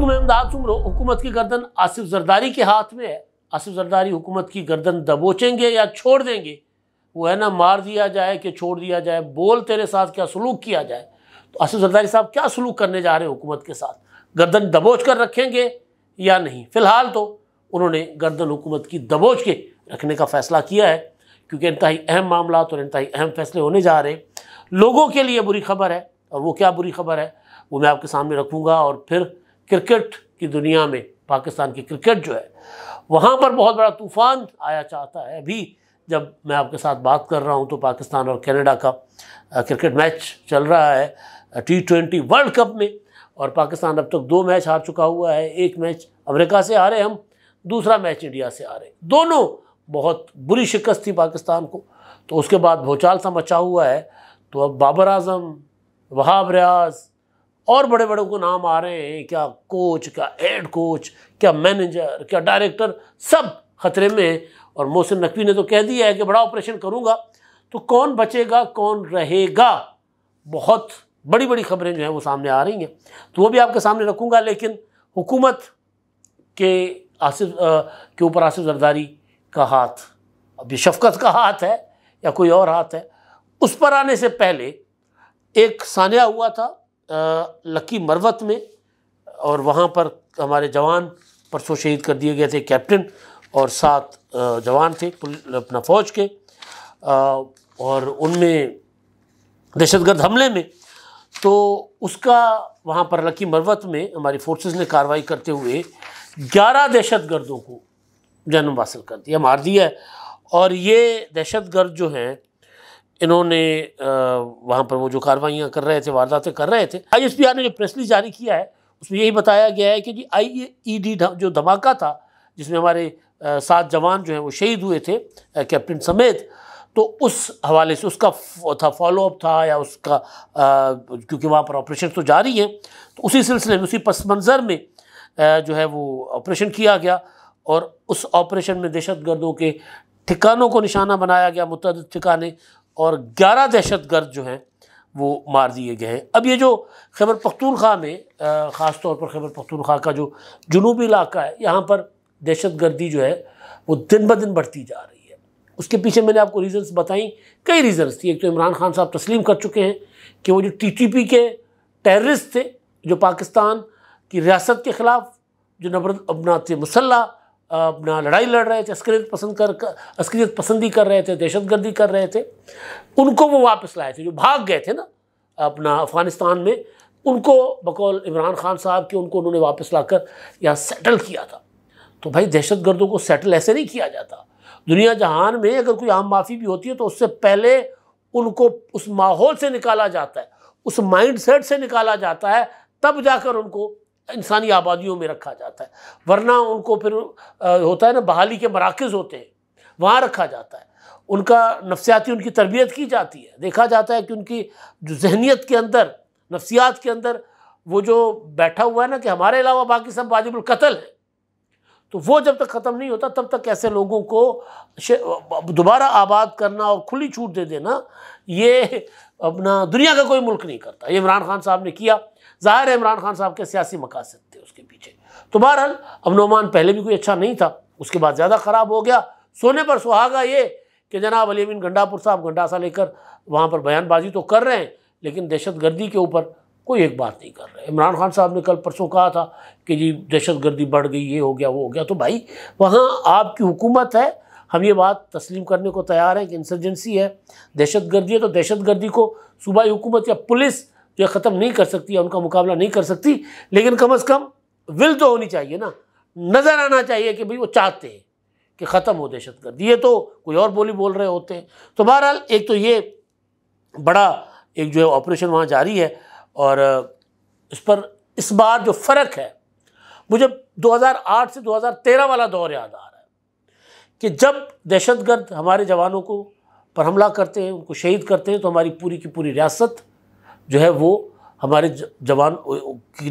मरकूम अहमदाद उम्र हुकूमत की गर्दन आसिफ जरदारी के हाथ में है आसिफ जरदारी हुकूमत की गर्दन दबोचेंगे या छोड़ देंगे वो है ना मार दिया जाए कि छोड़ दिया जाए बोल तेरे साथ क्या सलूक किया जाए तो आसिफ जरदारी साहब क्या सलूक करने जा रहे हैं हुकूमत के साथ गर्दन दबोच कर रखेंगे या नहीं फ़िलहाल तो उन्होंने गर्दन हुकूमत की दबोच के रखने का फ़ैसला किया है क्योंकि ही अहम मामला और ही अहम फैसले होने जा रहे हैं लोगों के लिए बुरी खबर है और वो क्या बुरी खबर है वो मैं आपके सामने रखूँगा और फिर क्रिकेट की दुनिया में पाकिस्तान की क्रिकेट जो है वहाँ पर बहुत बड़ा तूफान आया चाहता है अभी जब मैं आपके साथ बात कर रहा हूँ तो पाकिस्तान और कनाडा का क्रिकेट मैच चल रहा है टी ट्वेंटी वर्ल्ड कप में और पाकिस्तान अब तक दो मैच हार चुका हुआ है एक मैच अमेरिका से हारे हम दूसरा मैच इंडिया से हारे दोनों बहुत बुरी शिकस्त थी पाकिस्तान को तो उसके बाद भोचाल सा मचा हुआ है तो अब बाबर आजम वहाब रियाज और बड़े बड़े को नाम आ रहे हैं क्या कोच क्या हेड कोच क्या मैनेजर क्या डायरेक्टर सब खतरे में है और मोहसिन नकवी ने तो कह दिया है कि बड़ा ऑपरेशन करूँगा तो कौन बचेगा कौन रहेगा बहुत बड़ी बड़ी खबरें जो हैं वो सामने आ रही हैं तो वो भी आपके सामने रखूँगा लेकिन हुकूमत के आसिफ के ऊपर आसिफ जरदारी का हाथ अब ये शफकत का हाथ है या कोई और हाथ है उस पर आने से पहले एक सानिया हुआ था लकी मरवत में और वहाँ पर हमारे जवान परसों शहीद कर दिए गए थे कैप्टन और सात जवान थे अपना फ़ौज के और उनमें दहशतगर्द हमले में तो उसका वहाँ पर लकी मरवत में हमारी फोर्सेस ने कार्रवाई करते हुए ग्यारह दहशत गर्दों को जन्म हासिल कर दिया मार दिया है और ये दहशत गर्द जो हैं इन्होंने वहाँ पर वो जो कार्रवाइयाँ कर रहे थे वारदातें कर रहे थे आर ने जो प्रेस रिलीज जारी किया है उसमें यही बताया गया है कि जी आई ई डी जो धमाका था जिसमें हमारे सात जवान जो हैं वो शहीद हुए थे कैप्टन समेत तो उस हवाले से उसका था फॉलोअप था या उसका आ, क्योंकि वहाँ पर ऑपरेशन तो जारी है तो उसी सिलसिले में उसी पस मंज़र में आ, जो है वो ऑपरेशन किया गया और उस ऑपरेशन में दहशत गर्दों के ठिकानों को निशाना बनाया गया मुतद ठिकाने और 11 दहशत गर्द जो हैं वो मार दिए गए हैं अब ये जो खैबर पख्तूनख्वा में ख़ास तौर पर खैबर पख्तूनख्वा का जो जनूबी इलाका है यहाँ पर दहशत गर्दी जो है वो दिन ब दिन बढ़ती जा रही है उसके पीछे मैंने आपको रीज़न्स बताई कई रीज़न्स थी एक तो इमरान खान साहब तस्लीम कर चुके हैं कि वो जो टी टी पी के टेररिस्ट थे जो पाकिस्तान की रियासत के ख़िलाफ जो नबरत अबनाते मुसल्ह अपना लड़ाई लड़ रहे थे अस्करियत पसंद कर अस्करियत पसंदी कर रहे थे दहशत गर्दी कर रहे थे उनको वो वापस लाए थे जो भाग गए थे ना अपना अफ़गानिस्तान में उनको बकौल इमरान खान साहब के उनको उन्होंने वापस लाकर यहाँ सेटल किया था तो भाई दहशत गर्दों को सेटल ऐसे नहीं किया जाता दुनिया जहान में अगर कोई आम माफ़ी भी होती है तो उससे पहले उनको उस माहौल से निकाला जाता है उस माइंड सेट से निकाला जाता है तब जाकर उनको इंसानी आबादियों में रखा जाता है वरना उनको फिर होता है ना बहाली के मराकज़ होते हैं वहाँ रखा जाता है उनका नफ्सियाती उनकी तरबियत की जाती है देखा जाता है कि उनकी जो जहनीत के अंदर नफ्सियात के अंदर वो जो बैठा हुआ है ना कि हमारे अलावा बाकी सब कतल है तो वो जब तक ख़त्म नहीं होता तब तक ऐसे लोगों को दोबारा आबाद करना और खुली छूट दे देना ये अपना दुनिया का कोई मुल्क नहीं करता ये इमरान खान साहब ने किया ज़ाहिर है इमरान खान साहब के सियासी मकासद थे उसके पीछे तो बहरहाल अब नोमान पहले भी कोई अच्छा नहीं था उसके बाद ज़्यादा ख़राब हो गया सोने पर सुहागा ये कि जनाब अली अमीन गंडापुर साहब गंडासा लेकर वहाँ पर बयानबाजी तो कर रहे हैं लेकिन दहशत गर्दी के ऊपर कोई एक बात नहीं कर रहे इमरान खान साहब ने कल परसों कहा था कि जी दहशत गर्दी बढ़ गई ये हो गया वो हो गया तो भाई वहाँ आपकी हुकूमत है हम ये बात तस्लीम करने को तैयार हैं कि इंसर्जेंसी है दहशत गर्दी है तो दहशत गर्दी को सूबाई हुकूमत या पुलिस जो ख़त्म नहीं कर सकती या उनका मुकाबला नहीं कर सकती लेकिन कम अज़ कम विल तो होनी चाहिए ना नज़र आना चाहिए कि भाई वो चाहते हैं कि ख़त्म हो दहशत गर्द ये तो कोई और बोली बोल रहे होते हैं तो बहरहाल एक तो ये बड़ा एक जो है ऑपरेशन वहाँ जारी है और इस पर इस बार जो फ़र्क है मुझे 2008 से 2013 वाला दौर याद आ रहा है कि जब दहशत गर्द हमारे जवानों को पर हमला करते हैं उनको शहीद करते हैं तो हमारी पूरी की पूरी रियासत जो है वो हमारे जवान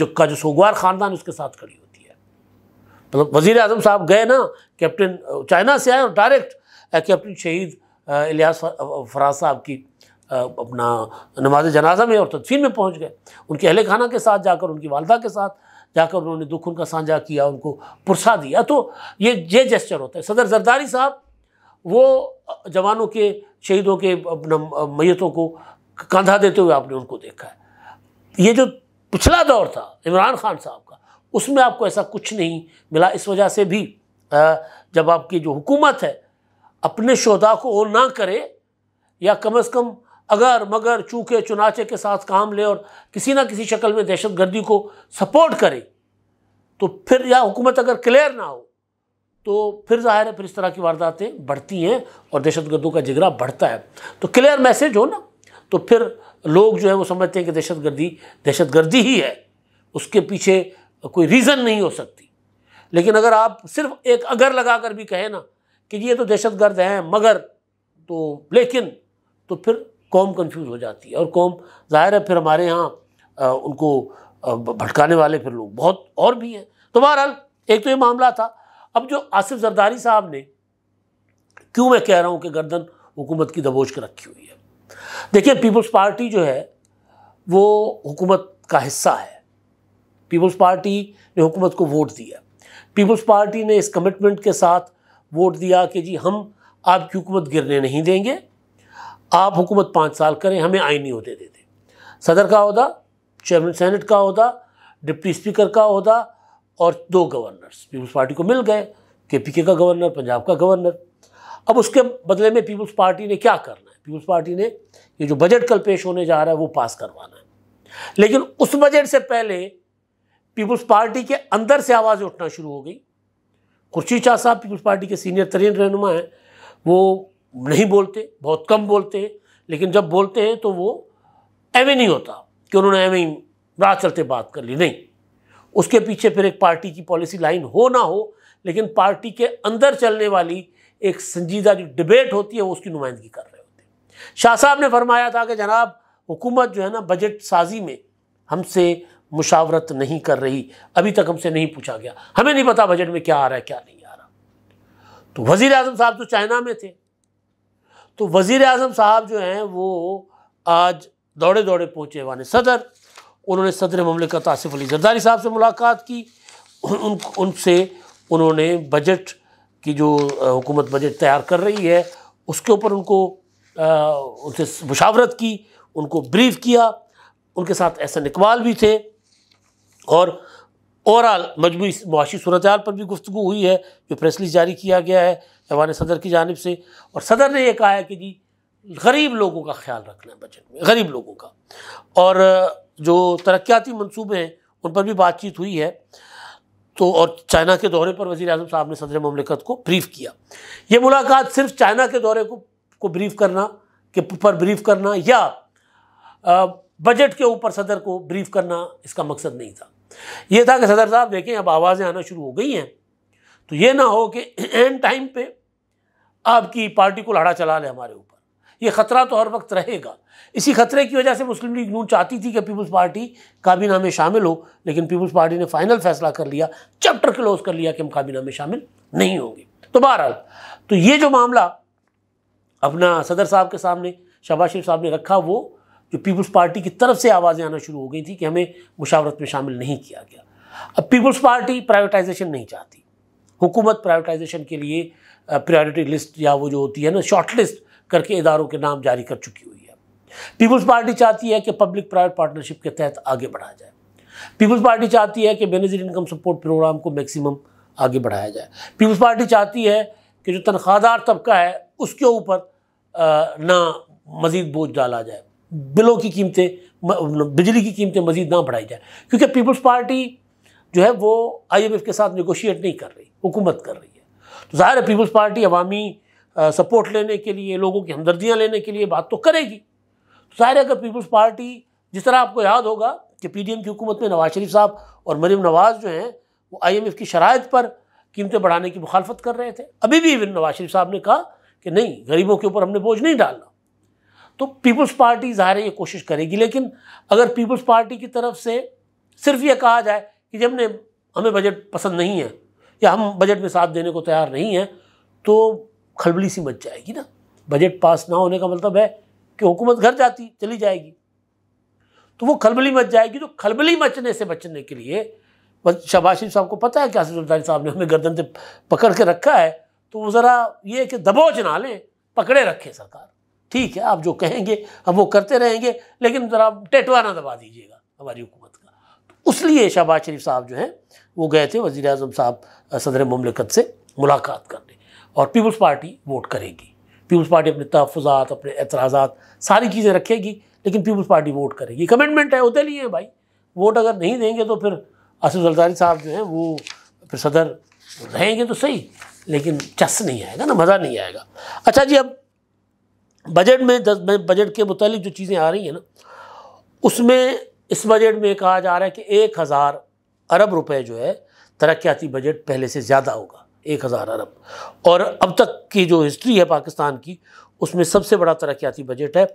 जो का जो सोगवार ख़ानदान उसके साथ खड़ी होती है मतलब तो वज़ी अजम साहब गए ना कैप्टन चाइना से आए और डायरेक्ट कैप्टन शहीद इलियास फराज साहब की अपना नमाज जनाजा में और तदफीन में पहुंच गए उनके अहल खाना के साथ जाकर उनकी वालदा के साथ जाकर उन्होंने दुख उनका साझा किया उनको पुरसा दिया तो ये ये जेस्चर होता है सदर जरदारी साहब वो जवानों के शहीदों के अपना मैतों को कंधा देते हुए आपने उनको देखा है ये जो पिछला दौर था इमरान खान साहब का उसमें आपको ऐसा कुछ नहीं मिला इस वजह से भी जब आपकी जो हुकूमत है अपने शोधा को वो ना करे या कम अज़ कम अगर मगर चूके चुनाचे के साथ काम ले और किसी ना किसी शक्ल में दहशत गर्दी को सपोर्ट करे तो फिर या हुकूमत अगर क्लियर ना हो तो फिर जाहिर है फिर इस तरह की वारदातें बढ़ती हैं और दहशत गर्दों का जिगरा बढ़ता है तो क्लियर मैसेज हो ना तो फिर लोग जो है वो समझते हैं कि दहशत गर्दी दहशत गर्दी ही है उसके पीछे कोई रीज़न नहीं हो सकती लेकिन अगर आप सिर्फ एक अगर लगा कर भी कहें ना कि ये तो दहशत गर्द हैं मगर तो लेकिन तो फिर कौम कंफ्यूज हो जाती है और कौम ज़ाहिर है फिर हमारे यहाँ उनको भटकाने वाले फिर लोग बहुत और भी हैं तो बहरहाल एक तो ये मामला था अब जो आसिफ जरदारी साहब ने क्यों मैं कह रहा हूँ कि गर्दन हुकूमत की दबोच के रखी हुई है देखिए पीपल्स पार्टी जो है वो हुकूमत का हिस्सा है पीपल्स पार्टी ने हुकूमत को वोट दिया पीपल्स पार्टी ने इस कमिटमेंट के साथ वोट दिया कि जी हम आपकी हुकूमत गिरने नहीं देंगे आप हुकूमत पाँच साल करें हमें आईनी होते देते सदर का अहदा चेयरमैन सेनेट का अहदा डिप्टी स्पीकर का अहदा और दो गवर्नर्स पीपल्स पार्टी को मिल गए के पी के का गवर्नर पंजाब का गवर्नर अब उसके बदले में पीपुल्स पार्टी ने क्या करना है पीपुल्स पार्टी ने ये जो बजट कल पेश होने जा रहा है वो पास करवाना है लेकिन उस बजट से पहले पीपुल्स पार्टी के अंदर से आवाज़ उठना शुरू हो गई खुर्शी शाह साहब पीपुल्स पार्टी के सीनियर तरीन रहनुमा हैं वो नहीं बोलते बहुत कम बोलते हैं लेकिन जब बोलते हैं तो वो एवें नहीं होता कि उन्होंने एवें राह चलते बात कर ली नहीं उसके पीछे फिर एक पार्टी की पॉलिसी लाइन हो ना हो लेकिन पार्टी के अंदर चलने वाली एक संजीदा जो डिबेट होती है वो उसकी नुमाइंदगी कर रहे होते हैं शाह साहब ने फरमाया था कि जनाब हुकूमत जो है ना बजट साजी में हमसे मुशावरत नहीं कर रही अभी तक हमसे नहीं पूछा गया हमें नहीं पता बजट में क्या आ रहा है क्या नहीं आ रहा तो वजीर अजम साहब तो चाइना में थे तो वजीर अजम साहब जो हैं वो आज दौड़े दौड़े पहुँचे वान सदर उन्होंने सदर ममलिकत आसिफ अली जरदारी साहब से मुलाकात की उन उनसे उन्होंने बजट की जो हुकूमत बजट तैयार कर रही है उसके ऊपर उनको उनसे मुशावरत की उनको ब्रीफ किया उनके साथ एहसन इकबाल भी थे और ओवरऑल मजमू मुआशी सूरत पर भी गुफ्तु हुई है जो प्रेसली जारी किया गया है जवान सदर की जानब से और सदर ने यह कहा है कि जी गरीब लोगों का ख्याल रखना है बजट में गरीब लोगों का और जो तरक्याती मनसूबे हैं उन पर भी बातचीत हुई है तो और चाइना के दौरे पर वज़ी अजम साहब ने सदर ममलिकत को ब्रीफ किया ये मुलाकात सिर्फ चाइना के दौरे को को ब्रीफ करना के पर ब्रीफ करना या बजट के ऊपर सदर को ब्रीफ करना इसका मकसद नहीं था ये था कि सदर साहब देखें अब आवाज़ें आना शुरू हो गई हैं तो ये ना हो कि एंड टाइम पे आपकी पार्टी को लड़ा चला ले हमारे ऊपर ये ख़तरा तो हर वक्त रहेगा इसी खतरे की वजह से मुस्लिम लीग नून चाहती थी कि पीपल्स पार्टी काबीना में शामिल हो लेकिन पीपल्स पार्टी ने फाइनल फैसला कर लिया चैप्टर क्लोज कर लिया कि हम काबीना में शामिल नहीं होंगे तो बहरहाल तो ये जो मामला अपना सदर साहब के सामने शहबाज शरीफ साहब ने रखा वो जो पीपल्स पार्टी की तरफ से आवाज़ें आना शुरू हो गई थी कि हमें मुशावरत में शामिल नहीं किया गया अब पीपल्स पार्टी प्राइवेटाइजेशन नहीं चाहती हुकूमत प्राइवेटाइजेशन के लिए प्रायोरिटी लिस्ट या वो जो होती है ना शॉर्ट लिस्ट करके इदारों के नाम जारी कर चुकी हुई है पीपुल्स पार्टी चाहती है कि पब्लिक प्राइवेट पार्टनरशिप के तहत आगे बढ़ाया जाए पीपुल्स पार्टी चाहती है कि मैनेजर इनकम सपोर्ट प्रोग्राम को मैक्सिमम आगे बढ़ाया जाए पीपुल्स पार्टी चाहती है कि जो तनख्वाहदार तबका है उसके ऊपर ना मज़ीद बोझ डाला जाए बिलों की कीमतें बिजली की कीमतें मज़ीद ना बढ़ाई जाए क्योंकि पीपल्स पार्टी जो है वो आई एम एफ के साथ नगोशिएट नहीं कर रही हुकूमत कर रही है तो ज़ाहिर है पीपल्स पार्टी अवामी सपोर्ट लेने के लिए लोगों की हमदर्दियाँ लेने के लिए बात तो करेगी तो ज़ाहिर है अगर पीपल्स पार्टी जिस तरह आपको याद होगा कि पी डी एम की हुकूमत में नवाज शरीफ साहब और मरीम नवाज़ जो हैं वो आई एम एफ़ की शरात पर कीमतें बढ़ाने की मुखालफत कर रहे थे अभी भी इवन नवाज शरीफ साहब ने कहा कि नहीं गरीबों के ऊपर हमने बोझ नहीं डालना तो पीपल्स पार्टी ज़ाहिर ये कोशिश करेगी लेकिन अगर पीपल्स पार्टी की तरफ से सिर्फ ये कहा जाए कि जब हमने हमें बजट पसंद नहीं है या हम बजट में साथ देने को तैयार नहीं हैं तो खलबली सी मच जाएगी ना बजट पास ना होने का मतलब है कि हुकूमत घर जाती चली जाएगी तो वो खलबली मच जाएगी तो खलबली मचने से बचने के लिए शबाशिफ साहब को पता है कि आसिफ साहब ने हमें गर्दन से पकड़ के रखा है तो वो ज़रा ये कि दबोच ना लें पकड़े रखें सरकार ठीक है आप जो कहेंगे हम वो करते रहेंगे लेकिन ज़रा टेटवा ना दबा दीजिएगा हमारी हुकूमत का तो उसलिए शहबाज शरीफ साहब जो हैं वो गए थे वज़ी अजम साहब सदर ममलिकत से मुलाकात करने और पीपल्स पार्टी वोट करेगी पीपल्स पार्टी अपने तहफात अपने एतराज़ा सारी चीज़ें रखेगी लेकिन पीपल्स पार्टी वोट करेगी कमिटमेंट है होते लिए भाई वोट अगर नहीं देंगे तो फिर आसिफ जल्दारी साहब जो हैं वो फिर सदर रहेंगे तो सही लेकिन चस नहीं आएगा ना मज़ा नहीं आएगा अच्छा जी अब बजट में दस बजट के मुतल जो चीज़ें आ रही हैं ना उसमें इस बजट में कहा जा रहा है कि एक हज़ार अरब रुपए जो है तरक्याती बजट पहले से ज़्यादा होगा एक हज़ार अरब और अब तक की जो हिस्ट्री है पाकिस्तान की उसमें सबसे बड़ा तरक्याती बजट है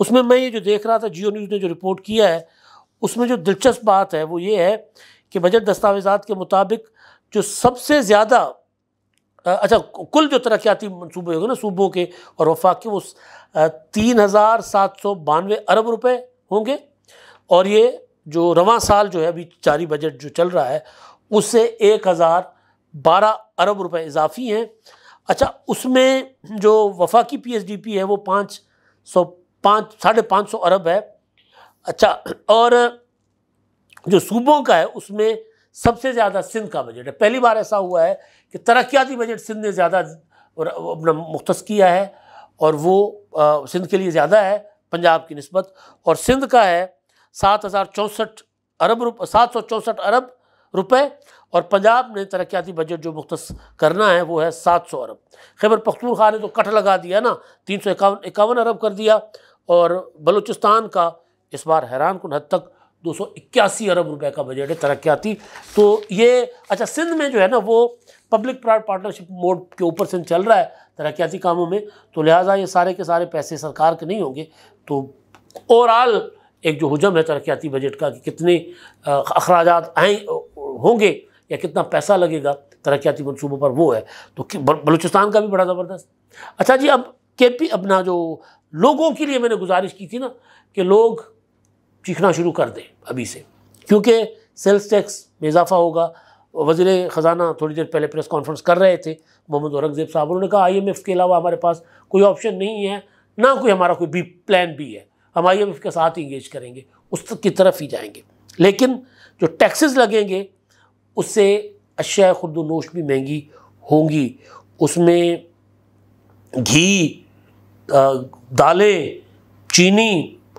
उसमें मैं ये जो देख रहा था जियो न्यूज़ ने जो रिपोर्ट किया है उसमें जो दिलचस्प बात है वो ये है कि बजट दस्तावेजात के मुताबिक जो सबसे ज़्यादा अच्छा कुल जो तरक्याती मनसूबे होंगे ना सूबों के और वफाक के वो तीन हज़ार सात सौ बानवे अरब रुपए होंगे और ये जो रवा साल जो है अभी जारी बजट जो चल रहा है उससे एक हज़ार बारह अरब रुपए इजाफी हैं अच्छा उसमें जो वफाकी पी डी पी है वो पाँच सौ पाँच साढ़े पाँच सौ अरब है अच्छा और जो सूबों का है उसमें सबसे ज़्यादा सिंध का बजट है पहली बार ऐसा हुआ है कि तरक्याती बजट सिंध ने ज़्यादा अपना मुख्त किया है और वो सिंध के लिए ज़्यादा है पंजाब की नस्बत और सिंध का है सात हज़ार चौंसठ अरब रुप सात सौ चौंसठ अरब रुपए और पंजाब ने तरक्याती बजट जो मुख्त करना है वो है सात सौ अरब खैबर पख्तूनख्वा ने तो कट लगा दिया ना तीन सौ इक्यावन इक्यावन अरब कर दिया और बलूचिस्तान का इस बार हैरान कन हद तक दो सौ इक्यासी अरब रुपए का बजट है तरक्याती तो ये अच्छा सिंध में जो है ना वो पब्लिक प्राइवेट पार्टनरशिप मोड के ऊपर सिंध चल रहा है तरक्याती कामों में तो लिहाजा ये सारे के सारे पैसे सरकार के नहीं होंगे तो ओवरऑल एक जो हजम है तरक्याती बजट का कि कितने अखराज आए होंगे या कितना पैसा लगेगा तरक्याती मनसूबों पर वो है तो बलूचिस्तान का भी बड़ा ज़बरदस्त अच्छा जी अब के पी अपना जो लोगों के लिए मैंने गुजारिश की थी ना कि लोग चीखना शुरू कर दें अभी से क्योंकि सेल्स टैक्स में इजाफा होगा वजीर ख़जाना थोड़ी देर पहले प्रेस कॉन्फ्रेंस कर रहे थे मोहम्मद औरंगज़ेब साहब उन्होंने कहा आई एम एफ़ के अलावा हमारे पास कोई ऑप्शन नहीं है ना कोई हमारा कोई बी प्लान भी है हम आई एम एफ़ के साथ इंगेज करेंगे उस की तरफ ही जाएंगे लेकिन जो टैक्सेस लगेंगे उससे अशिया नोश भी महंगी होंगी उसमें घी दालें चीनी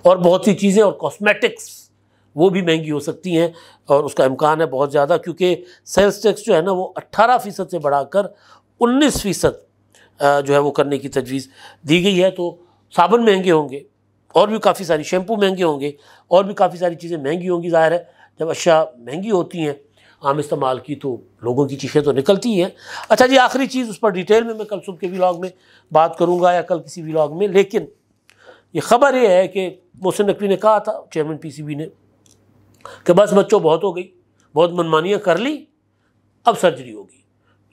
और बहुत सी चीज़ें और कॉस्मेटिक्स वो भी महंगी हो सकती हैं और उसका इम्कान है बहुत ज़्यादा क्योंकि सेल्स टैक्स जो है ना वो 18 फ़ीसद से बढ़ाकर 19 फ़ीसद जो है वो करने की तजवीज़ दी गई है तो साबुन महंगे होंगे और भी काफ़ी सारी शैम्पू महंगे होंगे और भी काफ़ी सारी चीज़ें महंगी होंगी ज़ाहिर है जब अशा महंगी होती हैं आम इस्तेमाल की तो लोगों की चीज़ें तो निकलती हैं अच्छा जी आखिरी चीज़ उस पर डिटेल में मैं कल सुबह के व्लाग में बात करूँगा या कल किसी व्लाग में लेकिन ये खबर ये है कि मोहसिन नकवी ने कहा था चेयरमैन बी ने कि बस बच्चों बहुत हो गई बहुत मनमानियाँ कर ली अब सर्जरी होगी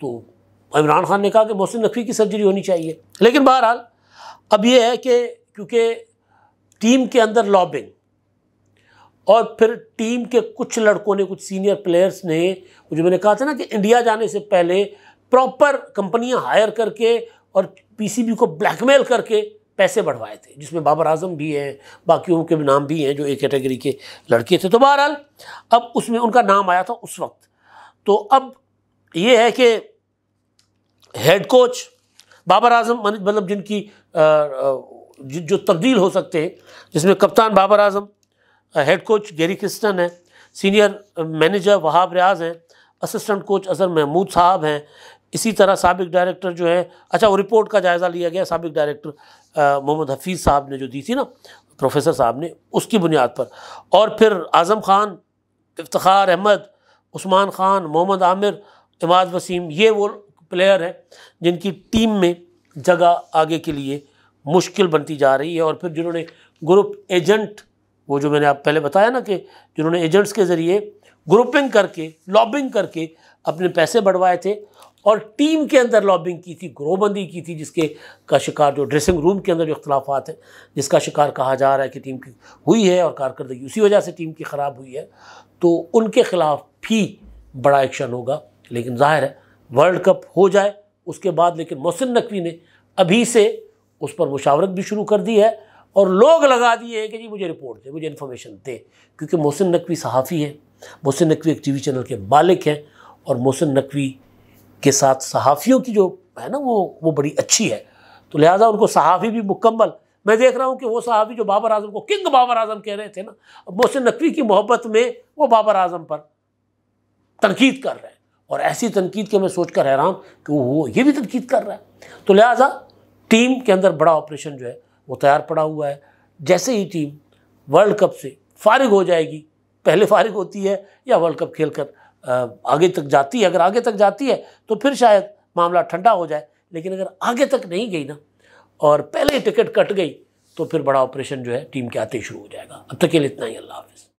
तो इमरान खान ने कहा कि मोहसिन नकवी की सर्जरी होनी चाहिए लेकिन बहरहाल अब ये है कि क्योंकि टीम के अंदर लॉबिंग और फिर टीम के कुछ लड़कों ने कुछ सीनियर प्लेयर्स ने जो मैंने कहा था ना कि इंडिया जाने से पहले प्रॉपर कंपनियां हायर करके और पीसीबी को ब्लैकमेल करके पैसे बढ़वाए थे जिसमें बाबर आजम भी हैं बाकियों के नाम भी हैं जो एक कैटेगरी के लड़के थे तो बहरहाल अब उसमें उनका नाम आया था उस वक्त तो अब ये है कि हेड कोच बाबर आजम मतलब जिनकी जो तब्दील हो सकते हैं जिसमें कप्तान Babar Azam head coach Gary Kirsten है सीनियर मैनेजर वहाब रियाज हैं असिस्टेंट कोच अजहर महमूद साहब हैं इसी तरह सबक डायरेक्टर जो है अच्छा वो रिपोर्ट का जायज़ा लिया गया सबक डायरेक्टर मोहम्मद हफीज़ साहब ने जो दी थी ना प्रोफेसर साहब ने उसकी बुनियाद पर और फिर आज़म खान इफ्तार अहमद उस्मान खान मोहम्मद आमिर इमाद वसीम ये वो प्लेयर हैं जिनकी टीम में जगह आगे के लिए मुश्किल बनती जा रही है और फिर जिन्होंने ग्रुप एजेंट वो जो मैंने आप पहले बताया ना कि जिन्होंने एजेंट्स के ज़रिए ग्रुपिंग करके लॉबिंग करके अपने पैसे बढ़वाए थे और टीम के अंदर लॉबिंग की थी ग्रोहबंदी की थी जिसके का शिकार जो ड्रेसिंग रूम के अंदर जो अख्तलाफात हैं जिसका शिकार कहा जा रहा है कि टीम की हुई है और कारकर्दगी उसी वजह से टीम की ख़राब हुई है तो उनके ख़िलाफ़ भी बड़ा एक्शन होगा लेकिन जाहिर है वर्ल्ड कप हो जाए उसके बाद लेकिन मोहसिन नकवी ने अभी से उस पर मुशावरत भी शुरू कर दी है और लोग लगा दिए हैं कि जी मुझे रिपोर्ट दे मुझे इन्फॉर्मेशन दे क्योंकि मोहसिन नकवी सहाफ़ी है मोहसिन नकवी एक टी चैनल के मालिक हैं और मोहसिन नकवी के साथ सहाफ़ियों की जो है ना वो वो बड़ी अच्छी है तो लिहाजा उनको सहाफ़ी भी मुकम्मल मैं देख रहा हूँ कि वो सहाफ़ी जो बाबर आजम को किंग बाबर आजम कह रहे थे ना अब मोहसिन नकवी की मोहब्बत में वो बाबर आजम पर तनकीद कर रहे हैं और ऐसी तनकीद के मैं सोच कर हैरान कि वो ये भी तनकीद कर रहा है तो लिहाजा टीम के अंदर बड़ा ऑपरेशन जो है वो तैयार पड़ा हुआ है जैसे ही टीम वर्ल्ड कप से फारिग हो जाएगी पहले फारिग होती है या वर्ल्ड कप खेल कर आगे तक जाती है अगर आगे तक जाती है तो फिर शायद मामला ठंडा हो जाए लेकिन अगर आगे तक नहीं गई ना और पहले टिकट कट गई तो फिर बड़ा ऑपरेशन जो है टीम के आते ही शुरू हो जाएगा अब तक के लिए इतना ही अल्लाह हाफिज़